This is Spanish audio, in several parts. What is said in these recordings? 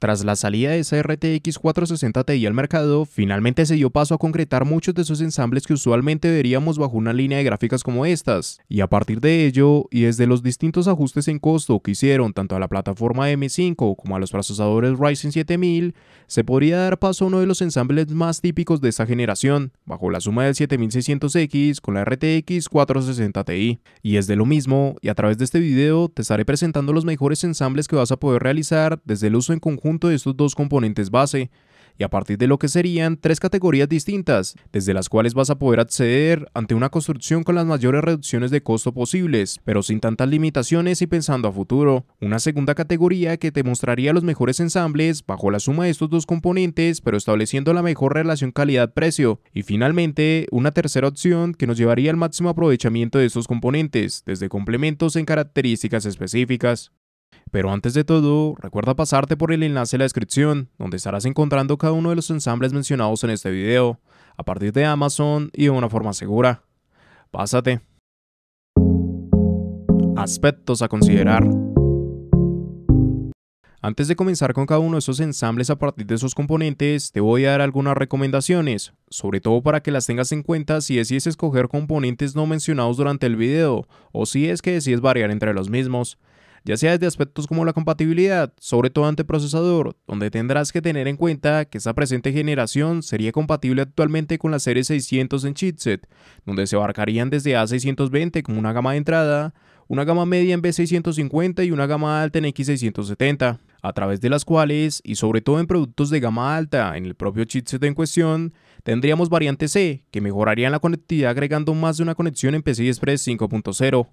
Tras la salida de esa RTX 460 Ti al mercado, finalmente se dio paso a concretar muchos de esos ensambles que usualmente veríamos bajo una línea de gráficas como estas, y a partir de ello, y desde los distintos ajustes en costo que hicieron tanto a la plataforma M5 como a los procesadores Ryzen 7000, se podría dar paso a uno de los ensambles más típicos de esta generación, bajo la suma del 7600X con la RTX 460 Ti. Y es de lo mismo, y a través de este video te estaré presentando los mejores ensambles que vas a poder realizar desde el uso en conjunto de estos dos componentes base y a partir de lo que serían tres categorías distintas, desde las cuales vas a poder acceder ante una construcción con las mayores reducciones de costo posibles, pero sin tantas limitaciones y pensando a futuro. Una segunda categoría que te mostraría los mejores ensambles bajo la suma de estos dos componentes, pero estableciendo la mejor relación calidad-precio. Y finalmente, una tercera opción que nos llevaría al máximo aprovechamiento de estos componentes, desde complementos en características específicas. Pero antes de todo, recuerda pasarte por el enlace en la descripción, donde estarás encontrando cada uno de los ensambles mencionados en este video, a partir de Amazon y de una forma segura. Pásate. Aspectos a considerar. Antes de comenzar con cada uno de esos ensambles a partir de sus componentes, te voy a dar algunas recomendaciones, sobre todo para que las tengas en cuenta si decides escoger componentes no mencionados durante el video, o si es que decides variar entre los mismos ya sea desde aspectos como la compatibilidad, sobre todo ante procesador, donde tendrás que tener en cuenta que esta presente generación sería compatible actualmente con la serie 600 en chipset, donde se abarcarían desde A620 como una gama de entrada, una gama media en B650 y una gama alta en X670, a través de las cuales, y sobre todo en productos de gama alta, en el propio chipset en cuestión, tendríamos variante C, que mejorarían la conectividad agregando más de una conexión en PCI Express 5.0.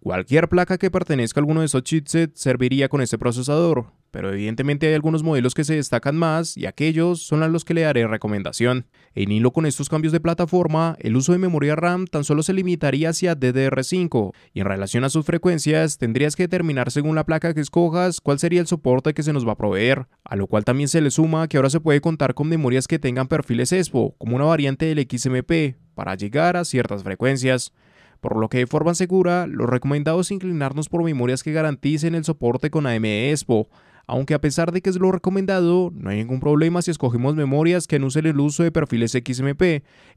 Cualquier placa que pertenezca a alguno de esos chipsets serviría con este procesador, pero evidentemente hay algunos modelos que se destacan más y aquellos son a los que le haré recomendación. En hilo con estos cambios de plataforma, el uso de memoria RAM tan solo se limitaría hacia DDR5 y en relación a sus frecuencias tendrías que determinar según la placa que escojas cuál sería el soporte que se nos va a proveer, a lo cual también se le suma que ahora se puede contar con memorias que tengan perfiles Expo, como una variante del XMP, para llegar a ciertas frecuencias por lo que de forma segura lo recomendado es inclinarnos por memorias que garanticen el soporte con AM e Expo, aunque a pesar de que es lo recomendado, no hay ningún problema si escogemos memorias que anuncien el uso de perfiles XMP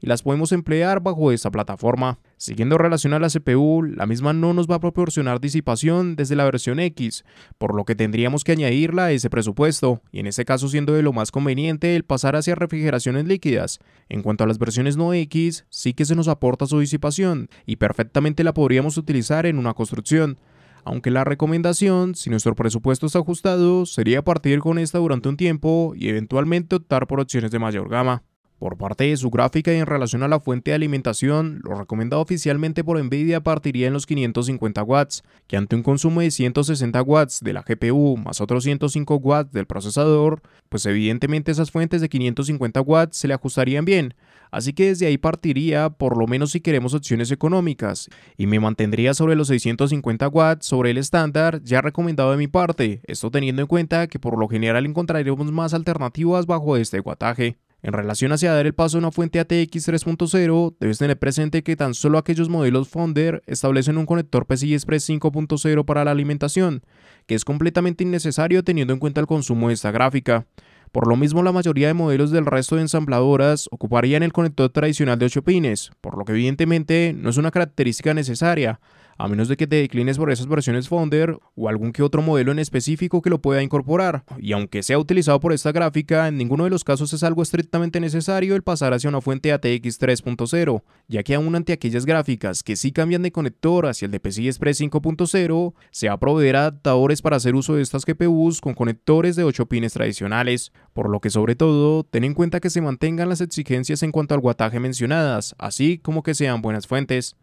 y las podemos emplear bajo esta plataforma. Siguiendo relación a la CPU, la misma no nos va a proporcionar disipación desde la versión X, por lo que tendríamos que añadirla a ese presupuesto, y en ese caso siendo de lo más conveniente el pasar hacia refrigeraciones líquidas. En cuanto a las versiones no X, sí que se nos aporta su disipación, y perfectamente la podríamos utilizar en una construcción. Aunque la recomendación, si nuestro presupuesto está ajustado, sería partir con esta durante un tiempo y eventualmente optar por opciones de mayor gama. Por parte de su gráfica y en relación a la fuente de alimentación, lo recomendado oficialmente por Nvidia partiría en los 550 watts, que ante un consumo de 160 watts de la GPU más otros 105 watts del procesador, pues evidentemente esas fuentes de 550 watts se le ajustarían bien, así que desde ahí partiría por lo menos si queremos opciones económicas, y me mantendría sobre los 650 watts sobre el estándar ya recomendado de mi parte, esto teniendo en cuenta que por lo general encontraremos más alternativas bajo este guataje. En relación hacia dar el paso a una fuente ATX 3.0, debes tener presente que tan solo aquellos modelos Founder establecen un conector PCI Express 5.0 para la alimentación, que es completamente innecesario teniendo en cuenta el consumo de esta gráfica. Por lo mismo, la mayoría de modelos del resto de ensambladoras ocuparían el conector tradicional de 8 pines, por lo que evidentemente no es una característica necesaria, a menos de que te declines por esas versiones Founder o algún que otro modelo en específico que lo pueda incorporar. Y aunque sea utilizado por esta gráfica, en ninguno de los casos es algo estrictamente necesario el pasar hacia una fuente ATX 3.0, ya que aún ante aquellas gráficas que sí cambian de conector hacia el de PCI Express 5.0, se va a proveer adaptadores para hacer uso de estas GPUs con conectores de 8 pines tradicionales, por lo que sobre todo, ten en cuenta que se mantengan las exigencias en cuanto al guataje mencionadas, así como que sean buenas fuentes.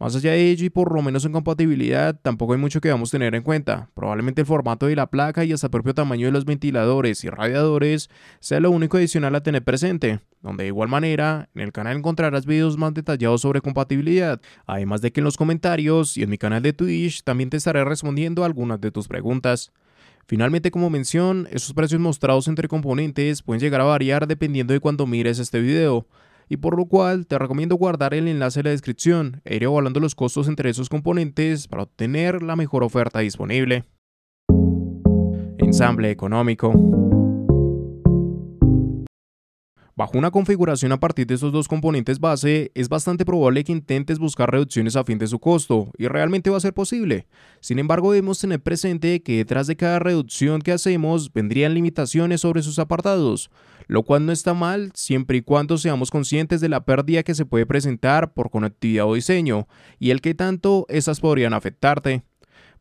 Más allá de ello y por lo menos en compatibilidad, tampoco hay mucho que vamos a tener en cuenta. Probablemente el formato de la placa y hasta el propio tamaño de los ventiladores y radiadores sea lo único adicional a tener presente, donde de igual manera en el canal encontrarás videos más detallados sobre compatibilidad, además de que en los comentarios y en mi canal de Twitch también te estaré respondiendo algunas de tus preguntas. Finalmente, como mención, esos precios mostrados entre componentes pueden llegar a variar dependiendo de cuando mires este video y por lo cual te recomiendo guardar el enlace en la descripción e ir evaluando los costos entre esos componentes para obtener la mejor oferta disponible. Ensamble económico. Bajo una configuración a partir de esos dos componentes base, es bastante probable que intentes buscar reducciones a fin de su costo, y realmente va a ser posible. Sin embargo, debemos tener presente que detrás de cada reducción que hacemos vendrían limitaciones sobre sus apartados, lo cual no está mal siempre y cuando seamos conscientes de la pérdida que se puede presentar por conectividad o diseño, y el que tanto esas podrían afectarte.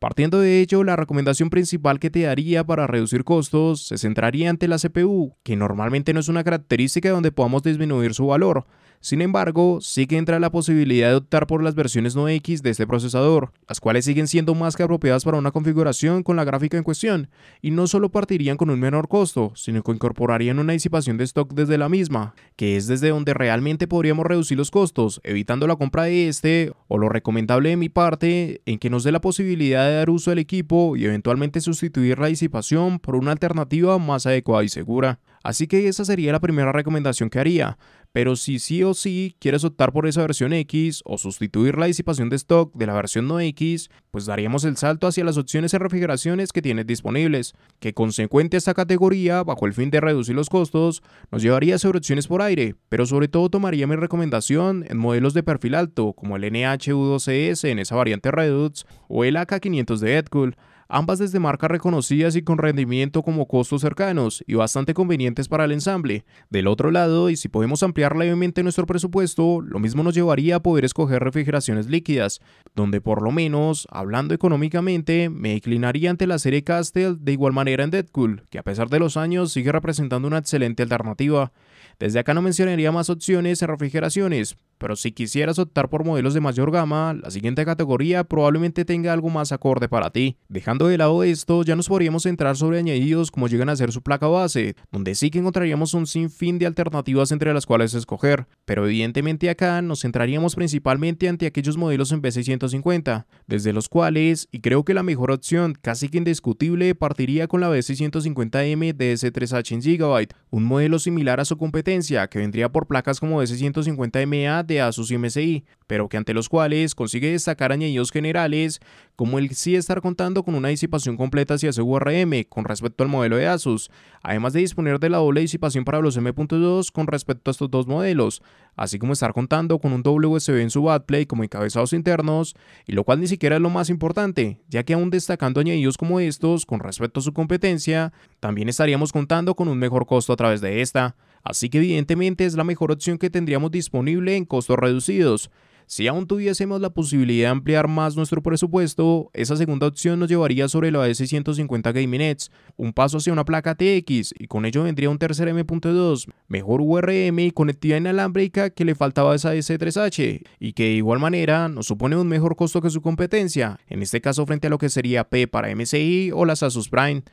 Partiendo de ello, la recomendación principal que te daría para reducir costos se centraría ante la CPU, que normalmente no es una característica donde podamos disminuir su valor, sin embargo, sí que entra la posibilidad de optar por las versiones no x de este procesador, las cuales siguen siendo más que apropiadas para una configuración con la gráfica en cuestión, y no solo partirían con un menor costo, sino que incorporarían una disipación de stock desde la misma, que es desde donde realmente podríamos reducir los costos, evitando la compra de este, o lo recomendable de mi parte, en que nos dé la posibilidad de dar uso al equipo y eventualmente sustituir la disipación por una alternativa más adecuada y segura. Así que esa sería la primera recomendación que haría, pero si sí o sí quieres optar por esa versión X o sustituir la disipación de stock de la versión no X, pues daríamos el salto hacia las opciones de refrigeraciones que tienes disponibles, que consecuente a esta categoría, bajo el fin de reducir los costos, nos llevaría sobre opciones por aire, pero sobre todo tomaría mi recomendación en modelos de perfil alto, como el NHU12S e en esa variante Redux o el AK500 de Edcool, ambas desde marcas reconocidas y con rendimiento como costos cercanos y bastante convenientes para el ensamble. Del otro lado, y si podemos ampliar levemente nuestro presupuesto, lo mismo nos llevaría a poder escoger refrigeraciones líquidas, donde por lo menos, hablando económicamente, me inclinaría ante la serie Castle de igual manera en Deadpool, que a pesar de los años sigue representando una excelente alternativa. Desde acá no mencionaría más opciones en refrigeraciones, pero si quisieras optar por modelos de mayor gama, la siguiente categoría probablemente tenga algo más acorde para ti. Dejando de lado esto, ya nos podríamos centrar sobre añadidos como llegan a ser su placa base, donde sí que encontraríamos un sinfín de alternativas entre las cuales escoger, pero evidentemente acá nos centraríamos principalmente ante aquellos modelos en B650, desde los cuales, y creo que la mejor opción casi que indiscutible, partiría con la B650M DS3H en Gigabyte, un modelo similar a su competencia que vendría por placas como B650MA de de ASUS y MSI, pero que ante los cuales consigue destacar añadidos generales, como el sí estar contando con una disipación completa hacia su URM con respecto al modelo de ASUS, además de disponer de la doble disipación para los M.2 con respecto a estos dos modelos, así como estar contando con un WSB en su play como encabezados internos, y lo cual ni siquiera es lo más importante, ya que aún destacando añadidos como estos con respecto a su competencia, también estaríamos contando con un mejor costo a través de esta así que evidentemente es la mejor opción que tendríamos disponible en costos reducidos. Si aún tuviésemos la posibilidad de ampliar más nuestro presupuesto, esa segunda opción nos llevaría sobre la S150 Gaming Nets, un paso hacia una placa TX y con ello vendría un tercer M.2, mejor URM y conectividad inalámbrica que le faltaba a esa S3H y que de igual manera nos supone un mejor costo que su competencia, en este caso frente a lo que sería P para MSI o las Asus Prime.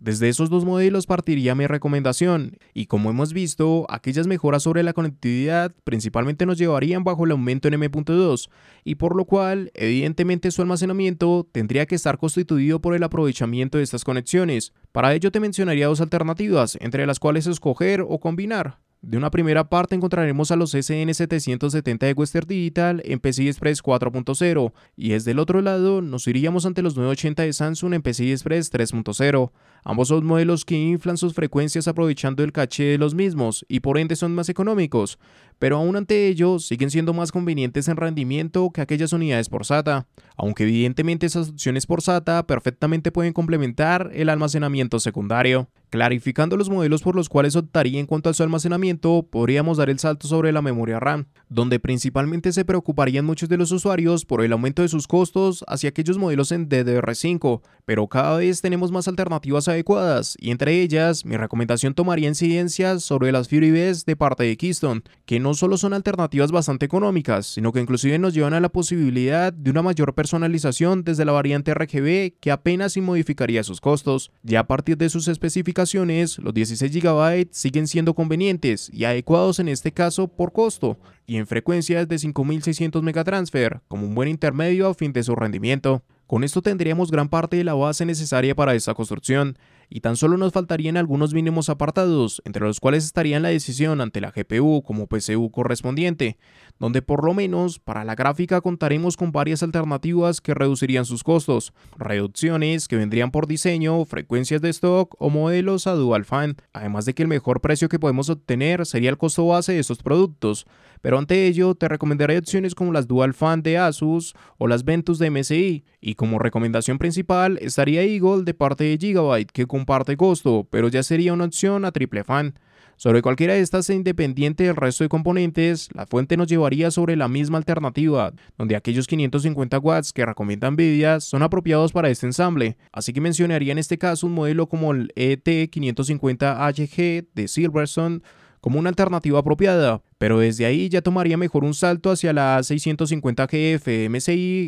Desde esos dos modelos partiría mi recomendación, y como hemos visto, aquellas mejoras sobre la conectividad principalmente nos llevarían bajo el aumento en M.2, y por lo cual, evidentemente su almacenamiento tendría que estar constituido por el aprovechamiento de estas conexiones. Para ello te mencionaría dos alternativas, entre las cuales escoger o combinar. De una primera parte encontraremos a los SN770 de Western Digital en PCI Express 4.0 y desde el otro lado nos iríamos ante los 980 de Samsung en PCI Express 3.0. Ambos son modelos que inflan sus frecuencias aprovechando el caché de los mismos y por ende son más económicos, pero aún ante ello siguen siendo más convenientes en rendimiento que aquellas unidades por SATA, aunque evidentemente esas opciones por SATA perfectamente pueden complementar el almacenamiento secundario. Clarificando los modelos por los cuales optaría en cuanto a su almacenamiento, podríamos dar el salto sobre la memoria RAM, donde principalmente se preocuparían muchos de los usuarios por el aumento de sus costos hacia aquellos modelos en DDR5, pero cada vez tenemos más alternativas adecuadas, y entre ellas, mi recomendación tomaría incidencias sobre las Bs de parte de Keystone, que no solo son alternativas bastante económicas, sino que inclusive nos llevan a la posibilidad de una mayor personalización desde la variante RGB que apenas si modificaría sus costos. Ya a partir de sus especificaciones, los 16 GB siguen siendo convenientes y adecuados en este caso por costo, y en frecuencias de 5600 megatransfer, como un buen intermedio a fin de su rendimiento. Con esto tendríamos gran parte de la base necesaria para esta construcción, y tan solo nos faltarían algunos mínimos apartados, entre los cuales estaría la decisión ante la GPU como PCU correspondiente, donde por lo menos para la gráfica contaremos con varias alternativas que reducirían sus costos, reducciones que vendrían por diseño, frecuencias de stock o modelos a dual fan, además de que el mejor precio que podemos obtener sería el costo base de estos productos, pero ante ello te recomendaré opciones como las dual fan de Asus o las Ventus de MSI, y como recomendación principal estaría Eagle de parte de Gigabyte que comparte costo, pero ya sería una opción a triple fan. Sobre cualquiera de estas independiente del resto de componentes, la fuente nos llevaría sobre la misma alternativa, donde aquellos 550 watts que recomienda Nvidia son apropiados para este ensamble, así que mencionaría en este caso un modelo como el ET550HG de Silverson como una alternativa apropiada, pero desde ahí ya tomaría mejor un salto hacia la 650 gf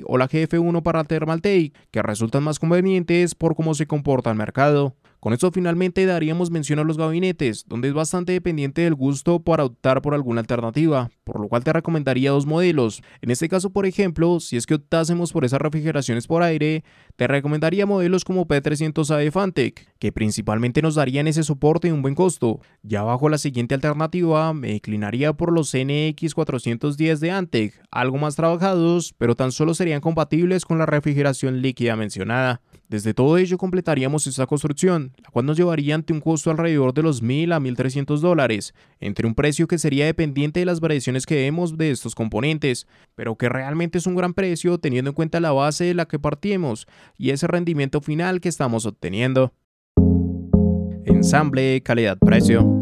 o la GF1 para Thermaltake, que resultan más convenientes por cómo se comporta el mercado. Con esto finalmente daríamos mención a los gabinetes, donde es bastante dependiente del gusto para optar por alguna alternativa, por lo cual te recomendaría dos modelos. En este caso, por ejemplo, si es que optásemos por esas refrigeraciones por aire, te recomendaría modelos como P300A de Fantec, que principalmente nos darían ese soporte y un buen costo. Ya bajo la siguiente alternativa, me declinaría por los NX410 de Antec, algo más trabajados, pero tan solo serían compatibles con la refrigeración líquida mencionada. Desde todo ello completaríamos esta construcción, la cual nos llevaría ante un costo alrededor de los 1.000 a 1.300 dólares, entre un precio que sería dependiente de las variaciones que vemos de estos componentes, pero que realmente es un gran precio teniendo en cuenta la base de la que partimos y ese rendimiento final que estamos obteniendo. Ensamble calidad-precio.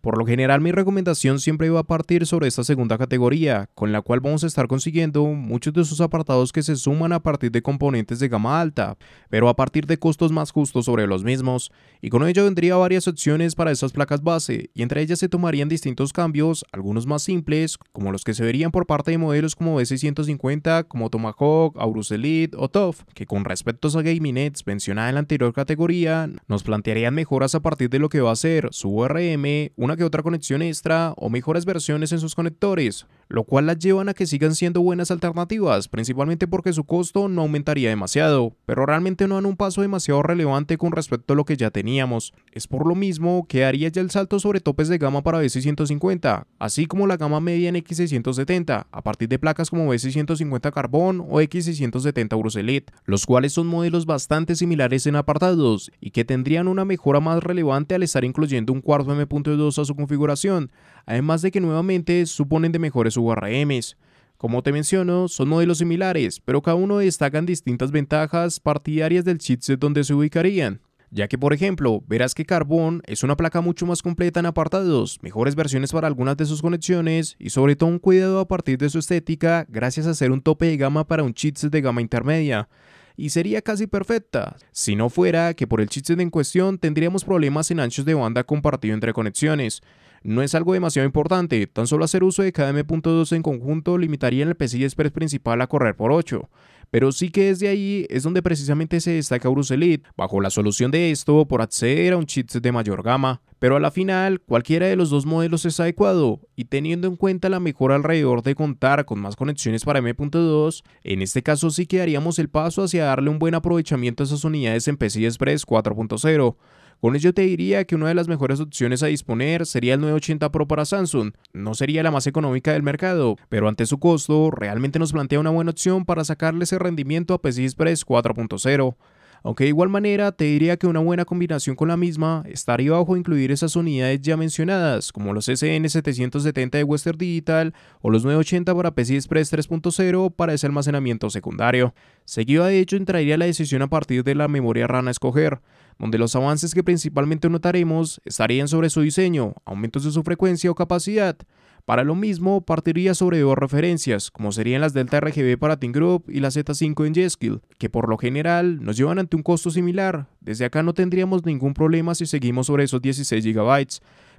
Por lo general mi recomendación siempre iba a partir sobre esta segunda categoría, con la cual vamos a estar consiguiendo muchos de esos apartados que se suman a partir de componentes de gama alta, pero a partir de costos más justos sobre los mismos, y con ello vendría varias opciones para esas placas base, y entre ellas se tomarían distintos cambios, algunos más simples, como los que se verían por parte de modelos como B650, como Tomahawk, Aurus Elite o TOF, que con respecto a Gaming Nets mencionada en la anterior categoría, nos plantearían mejoras a partir de lo que va a ser su URM, que otra conexión extra o mejores versiones en sus conectores lo cual las llevan a que sigan siendo buenas alternativas, principalmente porque su costo no aumentaría demasiado, pero realmente no dan un paso demasiado relevante con respecto a lo que ya teníamos. Es por lo mismo que haría ya el salto sobre topes de gama para B650 así como la gama media en X670, a partir de placas como B650 Carbón o X670 Bruselet, los cuales son modelos bastante similares en apartados y que tendrían una mejora más relevante al estar incluyendo un cuarto M.2 a su configuración, además de que nuevamente suponen de mejores URMs. Como te menciono, son modelos similares, pero cada uno destacan distintas ventajas partidarias del chipset donde se ubicarían ya que por ejemplo verás que Carbon es una placa mucho más completa en apartados, mejores versiones para algunas de sus conexiones y sobre todo un cuidado a partir de su estética gracias a ser un tope de gama para un chipset de gama intermedia. Y sería casi perfecta, si no fuera que por el chipset en cuestión tendríamos problemas en anchos de banda compartido entre conexiones, no es algo demasiado importante, tan solo hacer uso de cada M.2 en conjunto limitaría el PCI Express principal a correr por 8. Pero sí que desde ahí es donde precisamente se destaca Elite, bajo la solución de esto por acceder a un chipset de mayor gama. Pero a la final, cualquiera de los dos modelos es adecuado, y teniendo en cuenta la mejora alrededor de contar con más conexiones para M.2, en este caso sí que daríamos el paso hacia darle un buen aprovechamiento a esas unidades en PCI Express 4.0 con ello te diría que una de las mejores opciones a disponer sería el 980 Pro para Samsung. No sería la más económica del mercado, pero ante su costo realmente nos plantea una buena opción para sacarle ese rendimiento a PCI Express 4.0. Aunque de igual manera te diría que una buena combinación con la misma estaría bajo incluir esas unidades ya mencionadas, como los SN770 de Western Digital o los 980 para PCI Express 3.0 para ese almacenamiento secundario. Seguido de ello entraría la decisión a partir de la memoria rana a escoger donde los avances que principalmente notaremos estarían sobre su diseño, aumentos de su frecuencia o capacidad. Para lo mismo, partiría sobre dos referencias, como serían las Delta RGB para Team Group y la Z5 en Jeskill, que por lo general nos llevan ante un costo similar. Desde acá no tendríamos ningún problema si seguimos sobre esos 16 GB,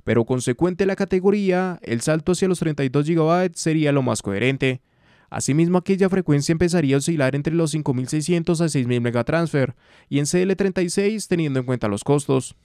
pero consecuente la categoría, el salto hacia los 32 GB sería lo más coherente. Asimismo, aquella frecuencia empezaría a oscilar entre los 5.600 a 6.000 megatransfer y en CL36 teniendo en cuenta los costos.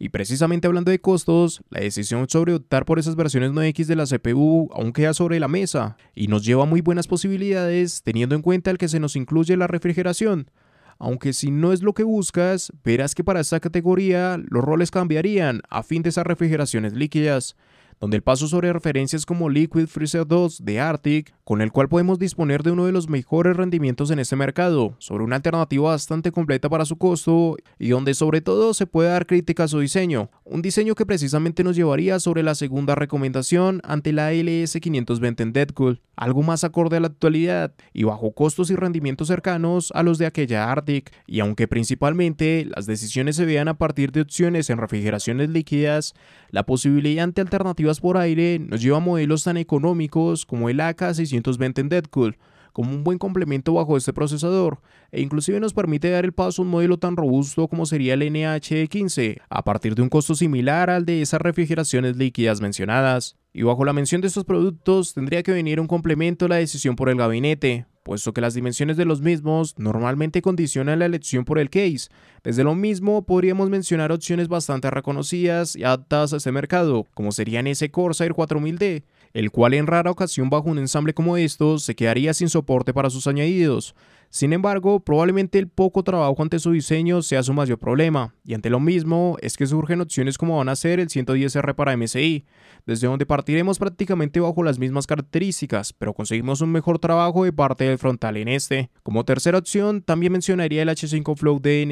Y precisamente hablando de costos, la decisión sobre optar por esas versiones 9X de la CPU aún queda sobre la mesa y nos lleva muy buenas posibilidades teniendo en cuenta el que se nos incluye la refrigeración. Aunque si no es lo que buscas, verás que para esta categoría los roles cambiarían a fin de esas refrigeraciones líquidas, donde el paso sobre referencias como Liquid Freezer 2 de Arctic, con el cual podemos disponer de uno de los mejores rendimientos en este mercado, sobre una alternativa bastante completa para su costo y donde sobre todo se puede dar crítica a su diseño, un diseño que precisamente nos llevaría sobre la segunda recomendación ante la LS520 en Deadpool algo más acorde a la actualidad y bajo costos y rendimientos cercanos a los de aquella Arctic, y aunque principalmente las decisiones se vean a partir de opciones en refrigeraciones líquidas, la posibilidad de alternativas por aire nos lleva a modelos tan económicos como el AK620 en Deadcool, como un buen complemento bajo este procesador, e inclusive nos permite dar el paso a un modelo tan robusto como sería el NH15, a partir de un costo similar al de esas refrigeraciones líquidas mencionadas y bajo la mención de estos productos tendría que venir un complemento a la decisión por el gabinete, puesto que las dimensiones de los mismos normalmente condicionan la elección por el case. Desde lo mismo podríamos mencionar opciones bastante reconocidas y adaptadas a ese mercado, como serían ese Corsair 4000D, el cual en rara ocasión bajo un ensamble como estos se quedaría sin soporte para sus añadidos, sin embargo, probablemente el poco trabajo ante su diseño sea su mayor problema, y ante lo mismo es que surgen opciones como van a ser el 110R para MSI, desde donde partiremos prácticamente bajo las mismas características, pero conseguimos un mejor trabajo de parte del frontal en este. Como tercera opción, también mencionaría el H5 Flow de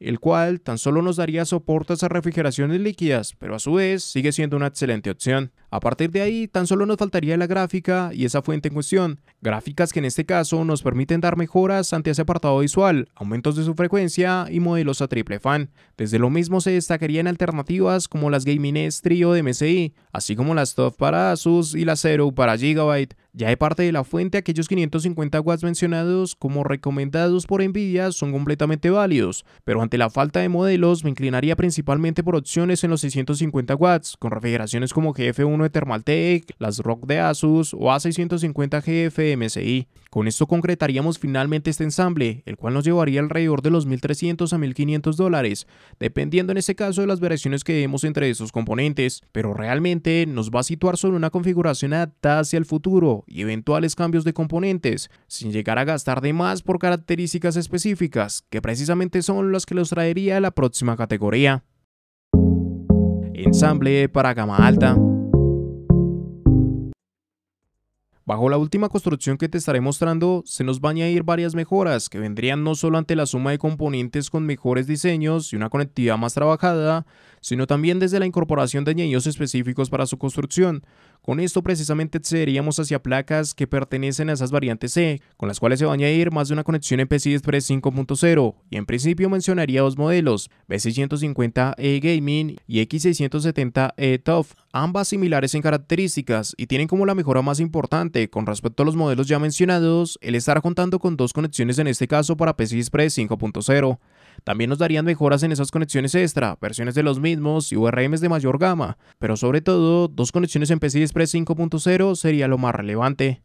el cual tan solo nos daría soportes a refrigeraciones líquidas, pero a su vez sigue siendo una excelente opción. A partir de ahí, tan solo nos faltaría la gráfica y esa fuente en cuestión, gráficas que en este caso nos permiten dar mejoras ante ese apartado visual, aumentos de su frecuencia y modelos a triple fan. Desde lo mismo se destacarían alternativas como las Gaming Trio de MSI, así como las top para Asus y la Zero para Gigabyte, ya de parte de la fuente, aquellos 550 watts mencionados como recomendados por Nvidia son completamente válidos, pero ante la falta de modelos me inclinaría principalmente por opciones en los 650 watts, con refrigeraciones como GF1 de Thermaltake, las Rock de Asus o A650 GF MSI, con esto concretaríamos finalmente este ensamble, el cual nos llevaría alrededor de los 1.300 a 1.500 dólares, dependiendo en este caso de las variaciones que demos entre esos componentes, pero realmente nos va a situar sobre una configuración adaptada hacia el futuro y eventuales cambios de componentes, sin llegar a gastar de más por características específicas, que precisamente son las que los traería a la próxima categoría. Ensamble para gama alta. Bajo la última construcción que te estaré mostrando, se nos van a ir varias mejoras que vendrían no solo ante la suma de componentes con mejores diseños y una conectividad más trabajada, sino también desde la incorporación de añadidos específicos para su construcción, con esto precisamente accederíamos hacia placas que pertenecen a esas variantes C, con las cuales se va a añadir más de una conexión en PC Express 5.0, y en principio mencionaría dos modelos, B650E Gaming y X670E Tough, ambas similares en características y tienen como la mejora más importante con respecto a los modelos ya mencionados el estar contando con dos conexiones en este caso para PC Express 5.0. También nos darían mejoras en esas conexiones extra, versiones de los mismos y URMs de mayor gama, pero sobre todo, dos conexiones en PCI Express 5.0 sería lo más relevante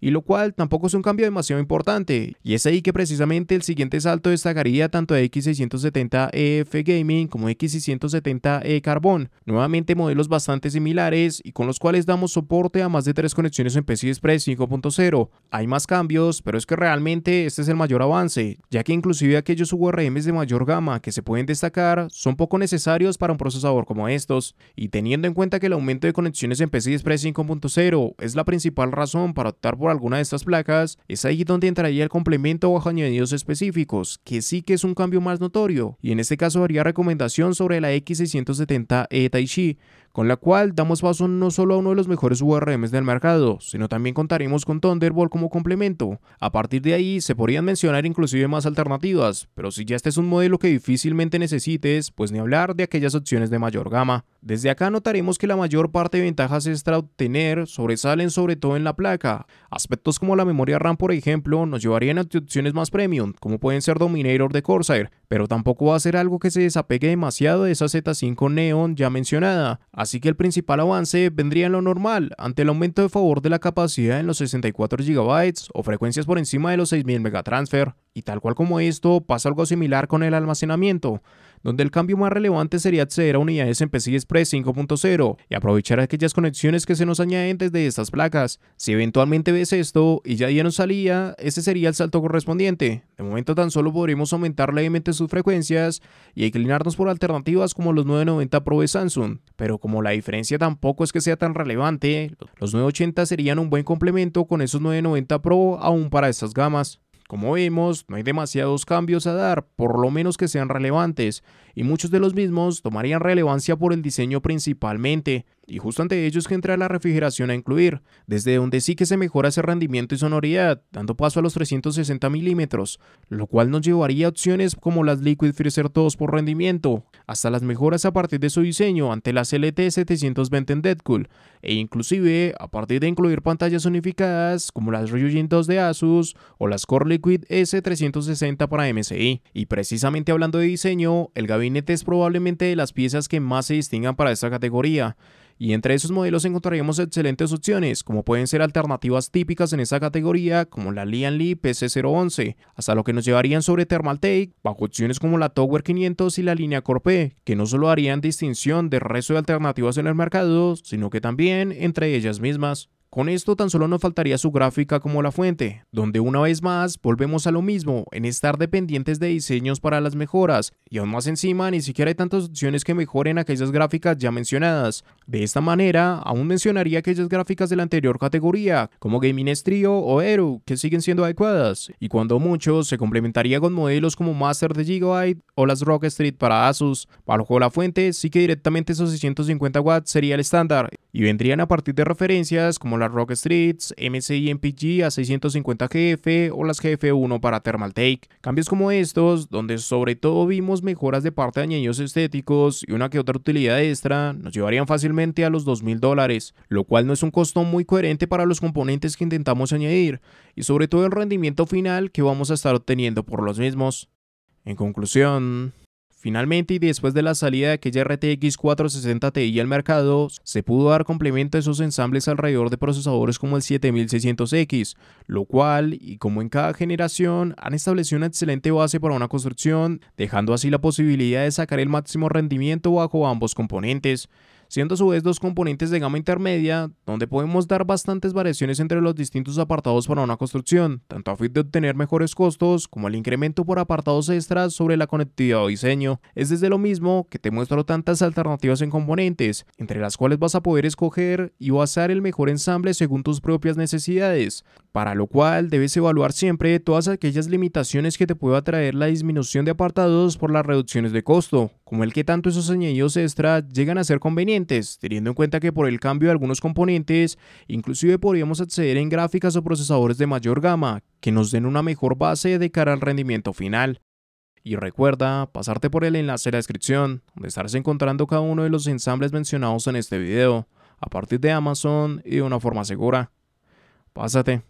y lo cual tampoco es un cambio demasiado importante. Y es ahí que precisamente el siguiente salto destacaría tanto a X670EF Gaming como X670E Carbon, nuevamente modelos bastante similares y con los cuales damos soporte a más de tres conexiones en pc Express 5.0. Hay más cambios, pero es que realmente este es el mayor avance, ya que inclusive aquellos URMs de mayor gama que se pueden destacar son poco necesarios para un procesador como estos, y teniendo en cuenta que el aumento de conexiones en pc Express 5.0 es la principal razón para optar por alguna de estas placas, es ahí donde entraría el complemento o añadidos específicos, que sí que es un cambio más notorio, y en este caso haría recomendación sobre la X670E Taichi, con la cual damos paso no solo a uno de los mejores URMs del mercado, sino también contaremos con Thunderbolt como complemento. A partir de ahí se podrían mencionar inclusive más alternativas, pero si ya este es un modelo que difícilmente necesites, pues ni hablar de aquellas opciones de mayor gama. Desde acá notaremos que la mayor parte de ventajas extra obtener sobresalen sobre todo en la placa. Aspectos como la memoria RAM por ejemplo nos llevarían a opciones más premium, como pueden ser Dominator de Corsair, pero tampoco va a ser algo que se desapegue demasiado de esa Z5 Neon ya mencionada, así que el principal avance vendría en lo normal, ante el aumento de favor de la capacidad en los 64 GB o frecuencias por encima de los 6000 megatransfer, y tal cual como esto pasa algo similar con el almacenamiento, donde el cambio más relevante sería acceder a unidades en PCI Express 5.0 y aprovechar aquellas conexiones que se nos añaden desde estas placas. Si eventualmente ves esto y ya no salía, ese sería el salto correspondiente. De momento tan solo podremos aumentar levemente sus frecuencias y inclinarnos por alternativas como los 990 Pro de Samsung, pero como la diferencia tampoco es que sea tan relevante, los 980 serían un buen complemento con esos 990 Pro aún para estas gamas. Como vemos, no hay demasiados cambios a dar, por lo menos que sean relevantes, y muchos de los mismos tomarían relevancia por el diseño principalmente, y justo ante ellos que entra la refrigeración a incluir, desde donde sí que se mejora ese rendimiento y sonoridad, dando paso a los 360 milímetros, lo cual nos llevaría a opciones como las Liquid Freezer 2 por rendimiento, hasta las mejoras a partir de su diseño ante las LT 720 en cool e inclusive a partir de incluir pantallas unificadas como las Ryujin 2 de Asus o las Core Liquid S360 para MSI. Y precisamente hablando de diseño, el gabinete es probablemente de las piezas que más se distingan para esta categoría, y entre esos modelos encontraríamos excelentes opciones, como pueden ser alternativas típicas en esta categoría, como la Lian Li PC011, hasta lo que nos llevarían sobre Thermaltake, bajo opciones como la Tower 500 y la línea Corpé, que no solo harían distinción del resto de alternativas en el mercado, sino que también entre ellas mismas. Con esto tan solo nos faltaría su gráfica como la fuente, donde una vez más volvemos a lo mismo, en estar dependientes de diseños para las mejoras, y aún más encima ni siquiera hay tantas opciones que mejoren aquellas gráficas ya mencionadas. De esta manera, aún mencionaría aquellas gráficas de la anterior categoría, como Gaming Estrio o Eru, que siguen siendo adecuadas, y cuando mucho se complementaría con modelos como Master de Gigabyte o las Rock Street para Asus. de la fuente, sí que directamente esos 650 watts sería el estándar, y vendrían a partir de referencias como la Rock Streets, MC MPG a 650 GF o las GF1 para Thermal Take. Cambios como estos, donde sobre todo vimos mejoras de parte de añeños estéticos y una que otra utilidad extra, nos llevarían fácilmente a los 2000 dólares, lo cual no es un costo muy coherente para los componentes que intentamos añadir y sobre todo el rendimiento final que vamos a estar obteniendo por los mismos. En conclusión, Finalmente y después de la salida de aquella RTX 460 Ti al mercado, se pudo dar complemento a esos ensambles alrededor de procesadores como el 7600X, lo cual, y como en cada generación, han establecido una excelente base para una construcción, dejando así la posibilidad de sacar el máximo rendimiento bajo ambos componentes siendo a su vez dos componentes de gama intermedia, donde podemos dar bastantes variaciones entre los distintos apartados para una construcción, tanto a fin de obtener mejores costos como el incremento por apartados extras sobre la conectividad o diseño. Es desde lo mismo que te muestro tantas alternativas en componentes, entre las cuales vas a poder escoger y basar el mejor ensamble según tus propias necesidades, para lo cual debes evaluar siempre todas aquellas limitaciones que te pueda traer la disminución de apartados por las reducciones de costo, como el que tanto esos añadidos extra llegan a ser convenientes, teniendo en cuenta que por el cambio de algunos componentes, inclusive podríamos acceder en gráficas o procesadores de mayor gama, que nos den una mejor base de cara al rendimiento final. Y recuerda pasarte por el enlace de la descripción, donde estarás encontrando cada uno de los ensambles mencionados en este video, a partir de Amazon y de una forma segura. Pásate.